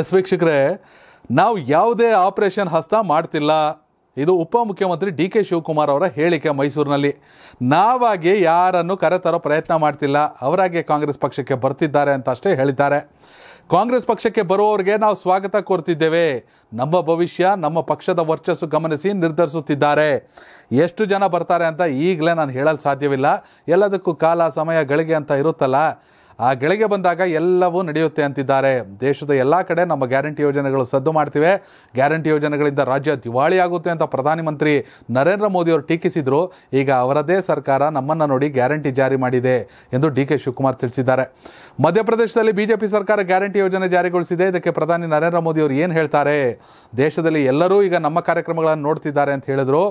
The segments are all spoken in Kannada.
ಎಸ್ ವೀಕ್ಷಕರೇ ನಾವು ಯಾವುದೇ ಆಪರೇಷನ್ ಹಸ್ತ ಮಾಡ್ತಿಲ್ಲ ಇದು ಉಪಮುಖ್ಯಮಂತ್ರಿ ಡಿ ಕೆ ಶಿವಕುಮಾರ್ ಅವರ ಹೇಳಿಕೆ ಮೈಸೂರಿನಲ್ಲಿ ನಾವಾಗಿ ಯಾರನ್ನು ಕರೆತರೋ ಪ್ರಯತ್ನ ಮಾಡ್ತಿಲ್ಲ ಅವರಾಗೆ ಕಾಂಗ್ರೆಸ್ ಪಕ್ಷಕ್ಕೆ ಬರ್ತಿದ್ದಾರೆ ಅಂತ ಅಷ್ಟೇ ಹೇಳಿದ್ದಾರೆ ಕಾಂಗ್ರೆಸ್ ಪಕ್ಷಕ್ಕೆ ಬರುವವರಿಗೆ ನಾವು ಸ್ವಾಗತ ಕೋರ್ತಿದ್ದೇವೆ ನಮ್ಮ ಭವಿಷ್ಯ ನಮ್ಮ ಪಕ್ಷದ ವರ್ಚಸ್ಸು ಗಮನಿಸಿ ನಿರ್ಧರಿಸುತ್ತಿದ್ದಾರೆ ಎಷ್ಟು ಜನ ಬರ್ತಾರೆ ಅಂತ ಈಗಲೇ ನಾನು ಹೇಳಲು ಸಾಧ್ಯವಿಲ್ಲ ಎಲ್ಲದಕ್ಕೂ ಕಾಲ ಸಮಯ ಗಳಿಗೆ ಅಂತ ಇರುತ್ತಲ್ಲ ಆ ಗೆಳಿಗೆ ಬಂದಾಗ ಎಲ್ಲವೂ ನಡೆಯುತ್ತೆ ಅಂತಿದ್ದಾರೆ ದೇಶದ ಎಲ್ಲ ಕಡೆ ನಮ್ಮ ಗ್ಯಾರಂಟಿ ಯೋಜನೆಗಳು ಸದ್ದು ಮಾಡ್ತಿವೆ ಗ್ಯಾರಂಟಿ ಯೋಜನೆಗಳಿಂದ ರಾಜ್ಯ ದಿವಾಳಿ ಆಗುತ್ತೆ ಅಂತ ಪ್ರಧಾನಮಂತ್ರಿ ನರೇಂದ್ರ ಮೋದಿ ಅವರು ಟೀಕಿಸಿದ್ರು ಈಗ ಅವರದೇ ಸರ್ಕಾರ ನಮ್ಮನ್ನು ನೋಡಿ ಗ್ಯಾರಂಟಿ ಜಾರಿ ಮಾಡಿದೆ ಎಂದು ಡಿ ಕೆ ಶಿವಕುಮಾರ್ ತಿಳಿಸಿದ್ದಾರೆ ಮಧ್ಯಪ್ರದೇಶದಲ್ಲಿ ಬಿಜೆಪಿ ಸರ್ಕಾರ ಗ್ಯಾರಂಟಿ ಯೋಜನೆ ಜಾರಿಗೊಳಿಸಿದೆ ಇದಕ್ಕೆ ಪ್ರಧಾನಿ ನರೇಂದ್ರ ಮೋದಿ ಅವರು ಏನು ಹೇಳ್ತಾರೆ ದೇಶದಲ್ಲಿ ಎಲ್ಲರೂ ಈಗ ನಮ್ಮ ಕಾರ್ಯಕ್ರಮಗಳನ್ನು ನೋಡ್ತಿದ್ದಾರೆ ಅಂತ ಹೇಳಿದ್ರು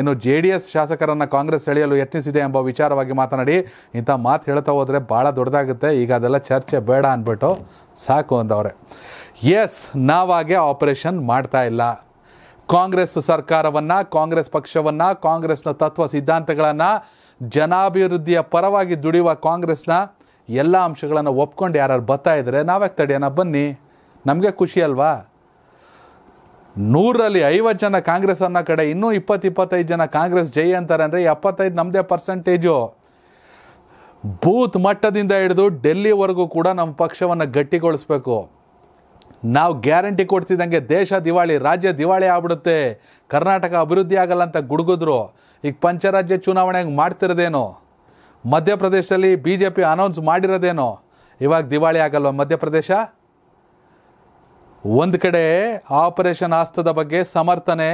ಇನ್ನು ಜೆ ಡಿ ಎಸ್ ಶಾಸಕರನ್ನು ಕಾಂಗ್ರೆಸ್ ಸೆಳೆಯಲು ಯತ್ನಿಸಿದೆ ಎಂಬ ವಿಚಾರವಾಗಿ ಮಾತನಾಡಿ ಇಂಥ ಮಾತು ಹೇಳ್ತಾ ಹೋದರೆ ಭಾಳ ದೊಡ್ಡದಾಗುತ್ತೆ ಈಗ ಅದೆಲ್ಲ ಚರ್ಚೆ ಬೇಡ ಅಂದ್ಬಿಟ್ಟು ಸಾಕು ಅಂದವ್ರೆ ಎಸ್ ನಾವಾಗೆ ಆಪರೇಷನ್ ಮಾಡ್ತಾ ಇಲ್ಲ ಕಾಂಗ್ರೆಸ್ ಸರ್ಕಾರವನ್ನು ಕಾಂಗ್ರೆಸ್ ಪಕ್ಷವನ್ನು ಕಾಂಗ್ರೆಸ್ನ ತತ್ವ ಸಿದ್ಧಾಂತಗಳನ್ನು ಜನಾಭಿವೃದ್ಧಿಯ ಪರವಾಗಿ ದುಡಿಯುವ ಕಾಂಗ್ರೆಸ್ನ ಎಲ್ಲ ಅಂಶಗಳನ್ನು ಒಪ್ಕೊಂಡು ಯಾರು ಬರ್ತಾ ಇದ್ರೆ ನಾವ್ಯಾಕೆ ತಡೆಯೋಣ ಬನ್ನಿ ನಮಗೆ ಖುಷಿ ಅಲ್ವಾ ನೂರಲ್ಲಿ ಐವತ್ತು ಜನ ಕಾಂಗ್ರೆಸ್ ಅನ್ನೋ ಕಡೆ ಇನ್ನೂ ಇಪ್ಪತ್ತು ಇಪ್ಪತ್ತೈದು ಜನ ಕಾಂಗ್ರೆಸ್ ಜೈ ಅಂತಾರೆ ಅಂದರೆ ಎಪ್ಪತ್ತೈದು ನಮ್ಮದೇ ಪರ್ಸೆಂಟೇಜು ಬೂತ್ ಮಟ್ಟದಿಂದ ಹಿಡಿದು ಡೆಲ್ಲಿವರೆಗೂ ಕೂಡ ನಮ್ಮ ಪಕ್ಷವನ್ನು ಗಟ್ಟಿಗೊಳಿಸ್ಬೇಕು ನಾವು ಗ್ಯಾರಂಟಿ ಕೊಡ್ತಿದ್ದಂಗೆ ದೇಶ ದಿವಾಳಿ ರಾಜ್ಯ ದಿವಾಳಿ ಆಗ್ಬಿಡುತ್ತೆ ಕರ್ನಾಟಕ ಅಭಿವೃದ್ಧಿ ಆಗಲ್ಲ ಅಂತ ಗುಡುಗಿದ್ರು ಈಗ ಪಂಚರಾಜ್ಯ ಚುನಾವಣೆ ಹಂಗೆ ಮಾಡ್ತಿರೋದೇನೋ ಮಧ್ಯಪ್ರದೇಶದಲ್ಲಿ ಬಿ ಜೆ ಪಿ ಅನೌನ್ಸ್ ಮಾಡಿರೋದೇನೋ ಇವಾಗ ದಿವಾಳಿ ಆಗಲ್ವ ಮಧ್ಯಪ್ರದೇಶ ಒಂದು ಕಡೆ ಆಪರೇಷನ್ ಆಸ್ತದ ಬಗ್ಗೆ ಸಮರ್ಥನೆ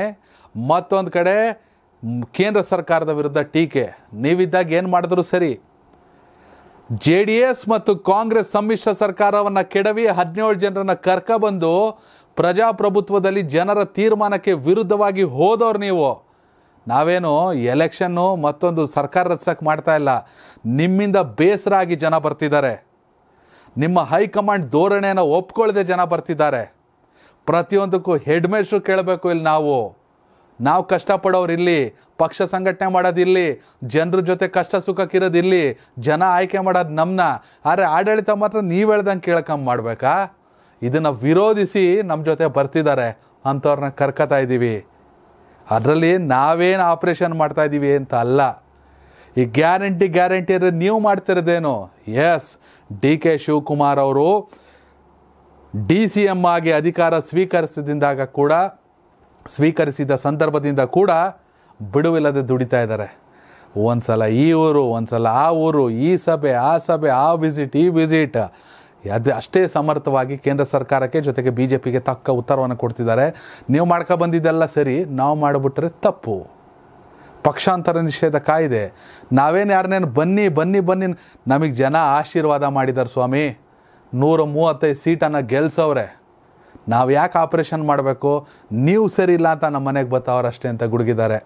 ಮತ್ತೊಂದು ಕಡೆ ಕೇಂದ್ರ ಸರ್ಕಾರದ ವಿರುದ್ಧ ಟೀಕೆ ನೀವಿದ್ದಾಗ ಏನು ಮಾಡಿದ್ರು ಸರಿ ಜೆ ಡಿ ಎಸ್ ಮತ್ತು ಕಾಂಗ್ರೆಸ್ ಸಮ್ಮಿಶ್ರ ಸರ್ಕಾರವನ್ನು ಕೆಡವಿ ಹದಿನೇಳು ಜನರನ್ನು ಕರ್ಕಬಂದು ಪ್ರಜಾಪ್ರಭುತ್ವದಲ್ಲಿ ಜನರ ತೀರ್ಮಾನಕ್ಕೆ ವಿರುದ್ಧವಾಗಿ ಹೋದವ್ರು ನೀವು ನಾವೇನು ಎಲೆಕ್ಷನ್ನು ಮತ್ತೊಂದು ಸರ್ಕಾರ ರಚಿಸಕ್ಕೆ ಮಾಡ್ತಾ ಇಲ್ಲ ನಿಮ್ಮಿಂದ ಬೇಸರ ಆಗಿ ಜನ ಬರ್ತಿದ್ದಾರೆ ನಿಮ್ಮ ಹೈಕಮಾಂಡ್ ಧೋರಣೆಯನ್ನು ಒಪ್ಕೊಳ್ಳದೆ ಜನ ಬರ್ತಿದ್ದಾರೆ ಪ್ರತಿಯೊಂದಕ್ಕೂ ಹೆಡ್ ಕೇಳಬೇಕು ಇಲ್ಲಿ ನಾವು ನಾವು ಕಷ್ಟಪಡೋರು ಇಲ್ಲಿ ಪಕ್ಷ ಸಂಘಟನೆ ಮಾಡೋದಿರಲಿ ಜನರ ಜೊತೆ ಕಷ್ಟ ಸುಖಕ್ಕಿರೋದಿರಲಿ ಜನ ಆಯ್ಕೆ ಮಾಡೋದು ನಮ್ಮನ್ನ ಆದರೆ ಆಡಳಿತ ಮಾತ್ರ ನೀವು ಹೇಳ್ದಂಗೆ ಕೇಳ್ಕಂಬ ಮಾಡಬೇಕಾ ಇದನ್ನು ವಿರೋಧಿಸಿ ನಮ್ಮ ಜೊತೆ ಬರ್ತಿದ್ದಾರೆ ಅಂಥವ್ರನ್ನ ಕರ್ಕೋತಾ ಇದ್ದೀವಿ ಅದರಲ್ಲಿ ನಾವೇನು ಆಪ್ರೇಷನ್ ಮಾಡ್ತಾ ಇದ್ದೀವಿ ಅಂತ ಅಲ್ಲ ಈ ಗ್ಯಾರಂಟಿ ಗ್ಯಾರಂಟಿ ಅಂದರೆ ನೀವು ಮಾಡ್ತಿರೋದೇನು ಎಸ್ ಡಿ ಕೆ ಶಿವಕುಮಾರ್ ಅವರು ಡಿ ಸಿ ಎಮ್ ಆಗಿ ಅಧಿಕಾರ ಸ್ವೀಕರಿಸಿದಿಂದಾಗ ಕೂಡ ಸ್ವೀಕರಿಸಿದ ಸಂದರ್ಭದಿಂದ ಕೂಡ ಬಿಡುವಿಲ್ಲದೆ ದುಡಿತಾ ಇದ್ದಾರೆ ಒಂದು ಸಲ ಈ ಊರು ಒಂದು ಸಲ ಆ ಊರು ಈ ಸಭೆ ಆ ಸಭೆ ಆ ವಿಸಿಟ್ ಈ ವಿಸಿಟ್ ಅದು ಅಷ್ಟೇ ಸಮರ್ಥವಾಗಿ ಕೇಂದ್ರ ಸರ್ಕಾರಕ್ಕೆ ಜೊತೆಗೆ ಬಿ ಜೆ ಪಿಗೆ ತಕ್ಕ ಉತ್ತರವನ್ನು ಕೊಡ್ತಿದ್ದಾರೆ ನೀವು ಮಾಡ್ಕೊ ಬಂದಿದ್ದೆಲ್ಲ ಸರಿ ನಾವು ಮಾಡಿಬಿಟ್ರೆ ತಪ್ಪು ಪಕ್ಷಾಂತರ ನಿಷೇಧ ಕಾಯಿದೆ ನಾವೇನು ಯಾರನ್ನೇನು ಬನ್ನಿ ಬನ್ನಿ ಬನ್ನಿ ನಮಗೆ ಜನ ಆಶೀರ್ವಾದ ಮಾಡಿದ್ದಾರೆ ಸ್ವಾಮಿ ನೂರ ಮೂವತ್ತೈದು ಸೀಟನ್ನು ಗೆಲ್ಸವ್ರೆ ನಾವು ಯಾಕೆ ಆಪ್ರೇಷನ್ ಮಾಡಬೇಕು ನೀವು ಸರಿ ಇಲ್ಲ ಅಂತ ನಮ್ಮ ಮನೆಗೆ ಅಷ್ಟೇ ಅಂತ ಗುಡುಗಿದ್ದಾರೆ